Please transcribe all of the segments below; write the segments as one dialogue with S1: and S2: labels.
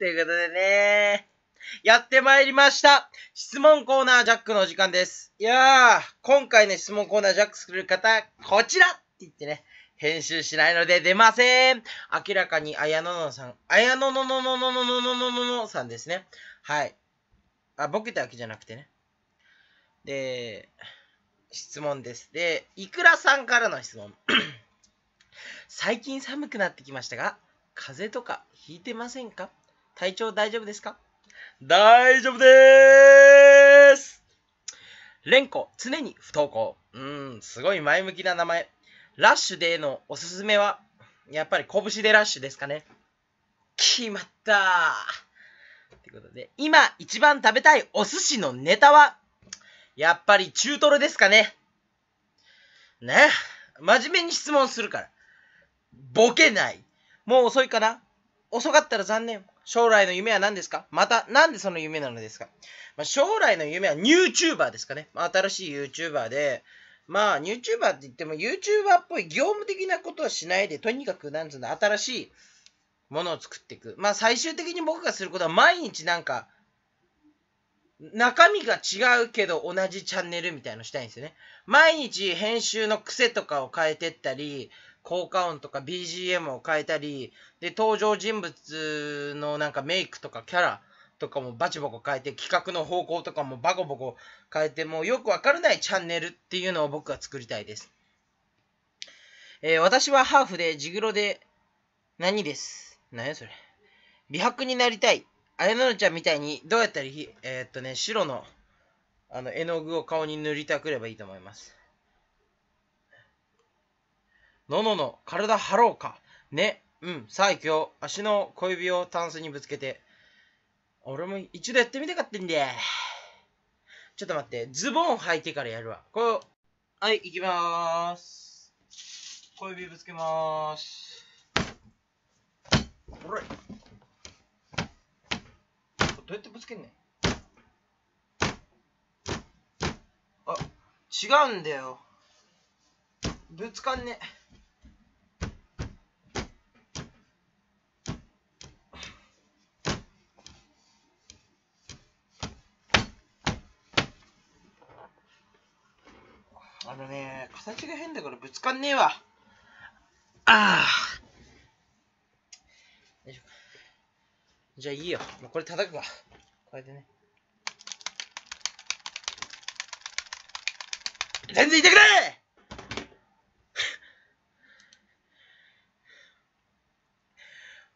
S1: ということでね、やってまいりました質問コーナージャックのお時間です。いやー、今回の質問コーナージャック作る方、こちらって言ってね、編集しないので出ません明らかに、あやののさん、あやのののののののののののさんですね。はい。あ、ボケたわけじゃなくてね。で、質問です。で、いくらさんからの質問。最近寒くなってきましたが、風邪とか引いてませんか体調大丈夫ですか大丈夫でーすレン常に不登校。うん、すごい前向きな名前。ラッシュでのおすすめは、やっぱり拳でラッシュですかね。決まったーということで、今一番食べたいお寿司のネタは、やっぱり中トロですかね。ね真面目に質問するから。ボケない。もう遅いかな遅かったら残念。将来の夢は何ですかまた、なんでその夢なのですか、まあ、将来の夢は YouTuber ですかね。まあ、新しい YouTuber で、まあ、YouTuber って言っても YouTuber っぽい業務的なことはしないで、とにかく、なんつうの、新しいものを作っていく。まあ、最終的に僕がすることは毎日なんか、中身が違うけど同じチャンネルみたいのしたいんですよね。毎日編集の癖とかを変えてったり、効果音とか BGM を変えたり、で、登場人物のなんかメイクとかキャラとかもバチボコ変えて、企画の方向とかもバコボコ変えて、もうよくわからないチャンネルっていうのを僕は作りたいです。えー、私はハーフで、ジグロで、何です。何やそれ。美白になりたい。綾乃ちゃんみたいに、どうやったら、えー、っとね、白の、あの、絵の具を顔に塗りたくればいいと思います。ののの、体張ろうか。ね、うん、さあ行くよ。足の小指をタンスにぶつけて。俺も一度やってみたかったんで。ちょっと待って、ズボン履いてからやるわ。こう。はい、行きまーす。小指ぶつけまーす。ほら。どうやってぶつけんねん。あ、違うんだよ。ぶつかんねあのね、形が変だからぶつかんねえわ。ああ。じゃあいいよ。もうこれ叩くわ。これでね。全然いてくれ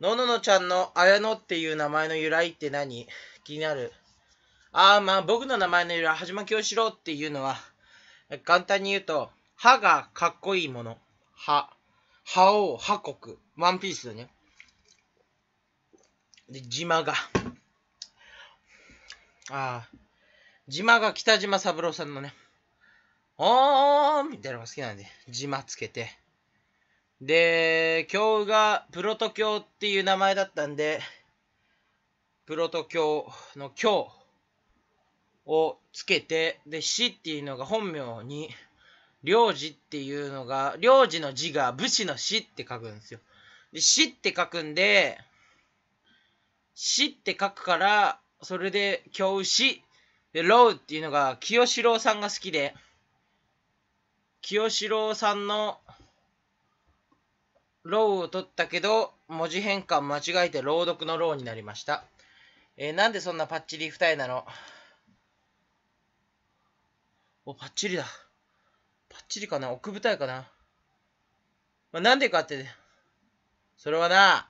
S1: のののちゃんの綾乃っていう名前の由来って何気になる。ああ、まあ僕の名前の由来、はじまきよしろっていうのは、簡単に言うと、歯がかっこいいもの。歯。歯王、歯国。ワンピースだね。で、島が。ああ。島が北島三郎さんのね。おーみたいなのが好きなんで、島つけて。で、今日がプロト教っていう名前だったんで、プロト教の今日。をつけて、で、死っていうのが本名に、領事っていうのが、領事の字が武士の死って書くんですよ。で、死って書くんで、死って書くから、それで、教師。で、ロウっていうのが、清志郎さんが好きで、清志郎さんの、ロウを取ったけど、文字変換間違えて朗読のロウになりました。えー、なんでそんなパッチリ二重なのお、パッチリだ。パッチリかな奥舞台かなまあ、なんでかって、それはな、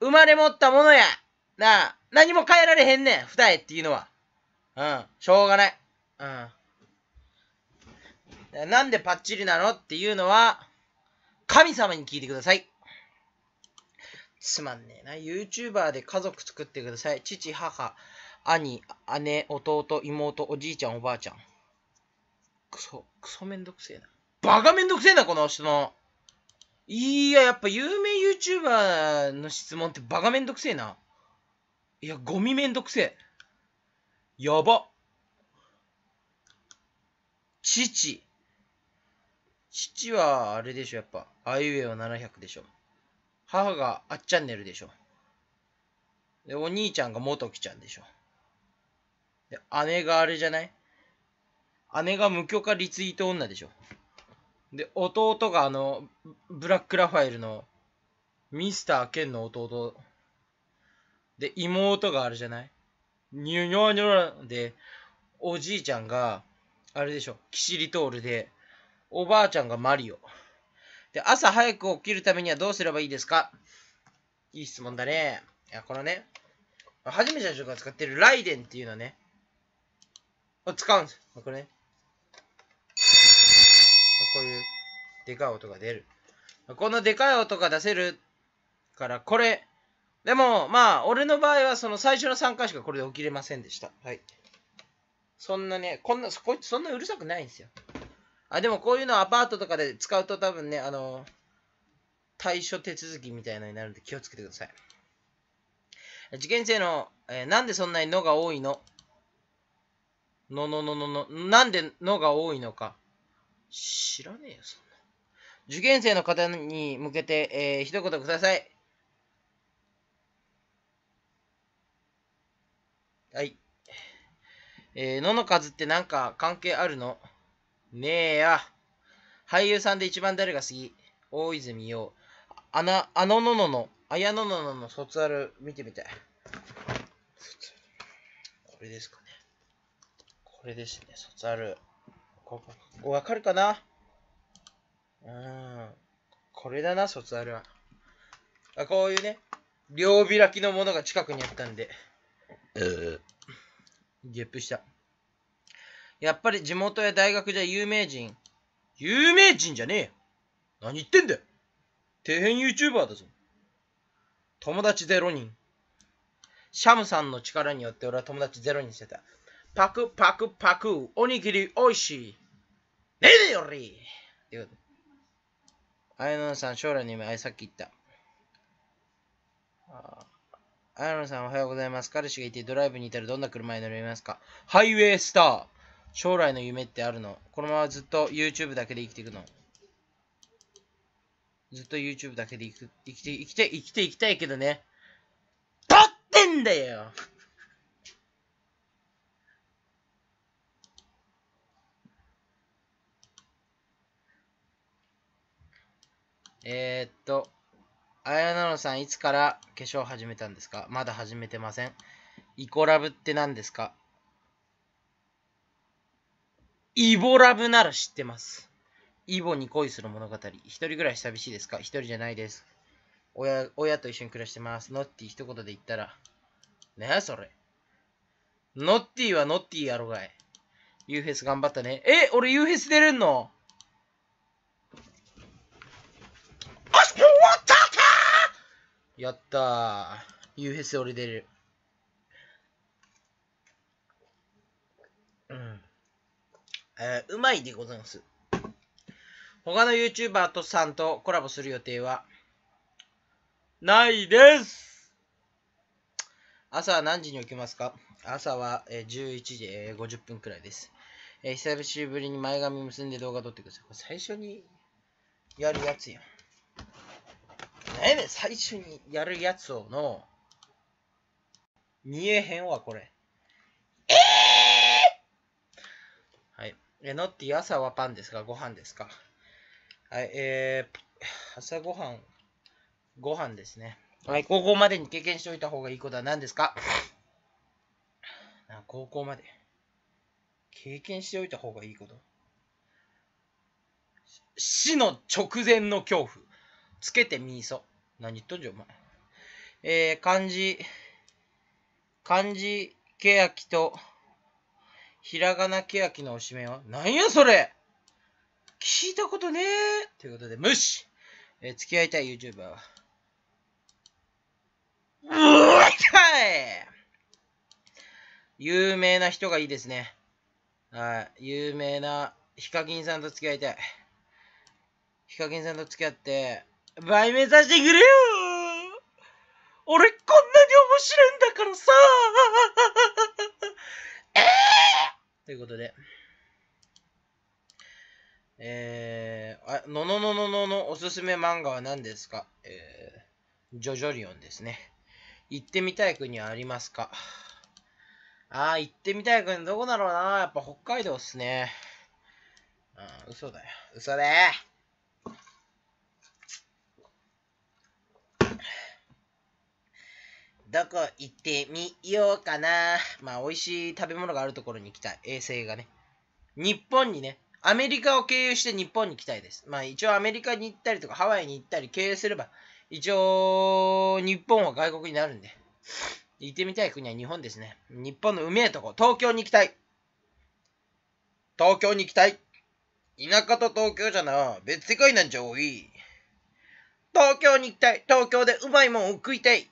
S1: 生まれ持ったものや。なあ、何も変えられへんねん、二重っていうのは。うん、しょうがない。うん。なんでパッチリなのっていうのは、神様に聞いてください。つまんねえな。YouTuber で家族作ってください。父、母、兄、姉、弟、妹、おじいちゃん、おばあちゃん。クソ、クソめんどくせえな。バカめんどくせえな、この人の。いや、やっぱ有名 YouTuber の質問ってバカめんどくせえな。いや、ゴミめんどくせえ。やば。父。父は、あれでしょ、やっぱ。あいうえは700でしょ。母があっちゃんねるでしょ。で、お兄ちゃんが元木ちゃんでしょ。で、姉があれじゃない姉が無許可リツイート女でしょ。で、弟があの、ブラックラファエルの、ミスター・ケンの弟。で、妹があるじゃないニュニョニョで、おじいちゃんが、あれでしょ、キシリトールで、おばあちゃんがマリオ。で、朝早く起きるためにはどうすればいいですかいい質問だね。いや、このね、初めての人が使ってるライデンっていうのね、を使うんです。これね。こういうでかい音が出る。このでかい音が出せるから、これ。でも、まあ、俺の場合は、その最初の3回しかこれで起きれませんでした。はい。そんなね、こんな、こいつそんなうるさくないんですよ。あ、でもこういうのアパートとかで使うと多分ね、あの、対処手続きみたいのになるんで気をつけてください。受験生の、えー、なんでそんなにのが多いののののののの、なんでのが多いのか。知らねえよ、そんな。受験生の方に向けて、えー、一言ください。はい。えー、のの数ってなんか関係あるのねえや。俳優さんで一番誰が好き大泉洋。あな、あのののの、あやのののの卒アル見てみたい。これですかね。これですね、卒アル。わかるかなうん。これだな、卒アルは。あ、こういうね、両開きのものが近くにあったんで。えー、ゲップした。やっぱり地元や大学じゃ有名人。有名人じゃねえよ何言ってんだよ底辺 YouTuber だぞ。友達0人。シャムさんの力によって俺は友達0にしてた。パクパクパク、おにぎりおいしい。ねえでよりっていうこと。綾野さん、将来の夢、あいさっき言った。やのさん、おはようございます。彼氏がいてドライブにいたらどんな車に乗れますかハイウェイスター将来の夢ってあるのこのままずっと YouTube だけで生きていくのずっと YouTube だけで生きて、生きて、生きていきたいけどね。撮ってんだよえー、っと、あやなのさん、いつから化粧始めたんですかまだ始めてません。イコラブって何ですかイボラブなら知ってます。イボに恋する物語。一人ぐらい寂しいですか一人じゃないです。親、親と一緒に暮らしてます。ノッティ一言で言ったら。ねえ、それ。ノッティはノッティやろがい。ユーフェス頑張ったね。え、俺ユーフェス出れんのやったー。UFS 俺出る。うん。えー、うまいでございます。他の YouTuber とさんとコラボする予定はないです朝は何時に起きますか朝は、えー、11時、えー、50分くらいです。えー、久しぶりに前髪結んで動画撮ってください。これ最初にやるやつやん。え最初にやるやつをの、見えへんわ、これ。えー、はい。え、のって朝はパンですかご飯ですかはい、えー、朝ごはん、ご飯ですね。はい、高校までに経験しておいた方がいいことは何ですかな高校まで。経験しておいた方がいいこと死の直前の恐怖。つけてみいそ。何言っとんじゃ、お前。えー、漢字、漢字、けやきと、ひらがなけやきのおしめは、なんやそれ聞いたことねえということで、無視えー、付き合いたい YouTuber は。うわい有名な人がいいですね。はい。有名なヒカキンさんと付き合いたい。ヒカキンさんと付き合って、倍目指してくれよ俺こんなに面白いんだからさえー、ということで。えー、あ、ののののののおすすめ漫画は何ですかえー、ジョジョリオンですね。行ってみたい国はありますかあー、行ってみたい国どこだろうなやっぱ北海道っすね。うん、嘘だよ。嘘だよ。どこ行ってみようかな。まあ、美味しい食べ物があるところに行きたい。衛星がね。日本にね、アメリカを経由して日本に来たいです。まあ、一応アメリカに行ったりとか、ハワイに行ったり経由すれば、一応、日本は外国になるんで。行ってみたい国は日本ですね。日本のうめえとこ、東京に行きたい。東京に行きたい。田舎と東京じゃな、別世界なんじゃ多い。東京に行きたい。東京でうまいもんを食いたい。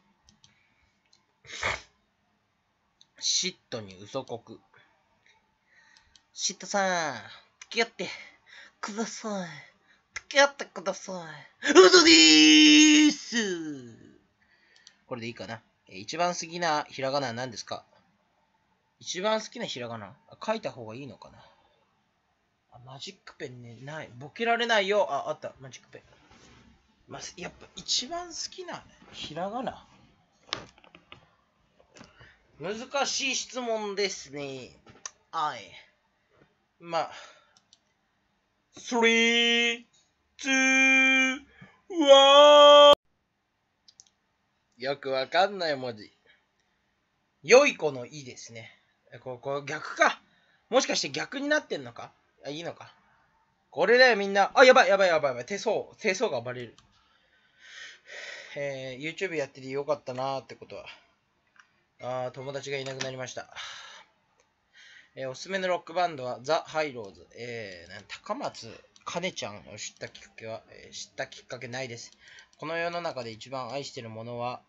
S1: 嫉妬に嘘こく。嫉妬さん、付き合ってください。付き合ってください。嘘でーすこれでいいかな。一番好きなひらがなは何ですか一番好きなひらがな書いた方がいいのかなあマジックペンね、ない。ボケられないよ。あ、あった。マジックペン。まやっぱ一番好きなひらがな難しい質問ですね。はい。まあ。t h よくわかんない文字。良い子のいいですね。ここ逆か。もしかして逆になってんのかあ、いいのか。これだよみんな。あ、やばいやばいやばいやばい。手相、手相がバレる。えー、YouTube やっててよかったなーってことは。あ友達がいなくなりました。えー、おすすめのロックバンドはザ・ハイローズ。えー、高松かねちゃんを知ったきっかけは、えー、知ったきっかけないです。この世の中で一番愛してるものは、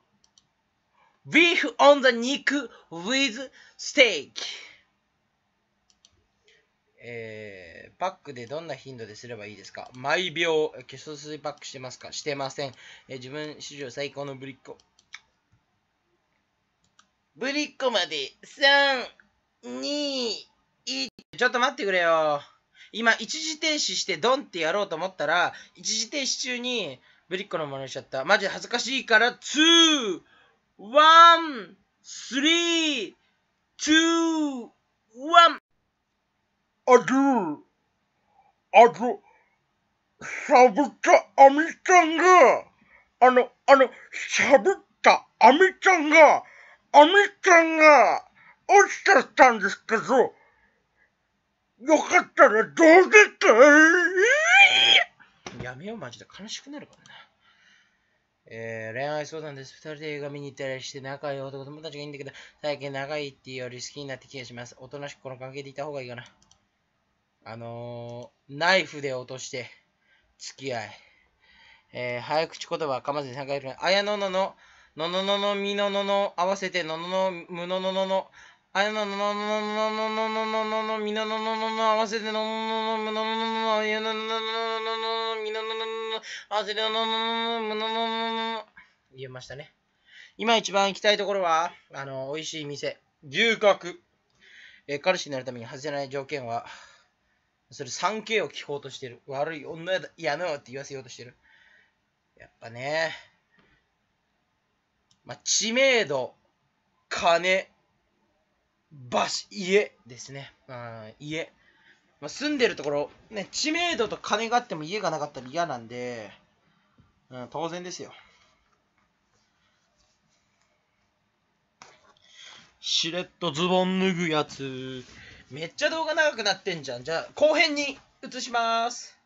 S1: ビーフオンザ肉 with ステーキ。えー、パックでどんな頻度ですればいいですか毎秒、化粧水パックしてますかしてません。えー、自分史上最高のぶりっ子。ぶりっこまで、3、2、1。ちょっと待ってくれよ。今、一時停止してドンってやろうと思ったら、一時停止中に、ぶりっこの真似しちゃった。マジ恥ずかしいから、2、1、3、2、1。あずー、あゃサブタアミちゃんが、あの、あの、サブタアミちゃんが、アミちゃんが落ちちゃったんですけど、よかったらどうでかかやめよう、マジで。悲しくなるからな。えー、恋愛相談です。二人で映画見に行ったりして仲良い男友達がいいんだけど、最近仲いいっていうより好きになって気がします。おとなしくこの関係でいた方がいいかな。あのー、ナイフで落として、付き合い。えー、早口言葉噛まずに3回くらあ綾野のの、ののののみののの合わせてのののむののののあやのののののののののののみののののの合わせてののののむののののあやののののののみのののの合わせてののののむのののの言えましたね今一番行きたいところはあの美味しい店牛角え彼氏になるために外せない条件はそれ 3K を聞こうとしてる悪い女やだやのって言わせようとしてるやっぱねまあ、知名度、金、場所、家ですね。うん、家。まあ、住んでるところ、ね、知名度と金があっても家がなかったら嫌なんで、うん、当然ですよ。しれっとズボン脱ぐやつ。めっちゃ動画長くなってんじゃん。じゃあ、後編に移します。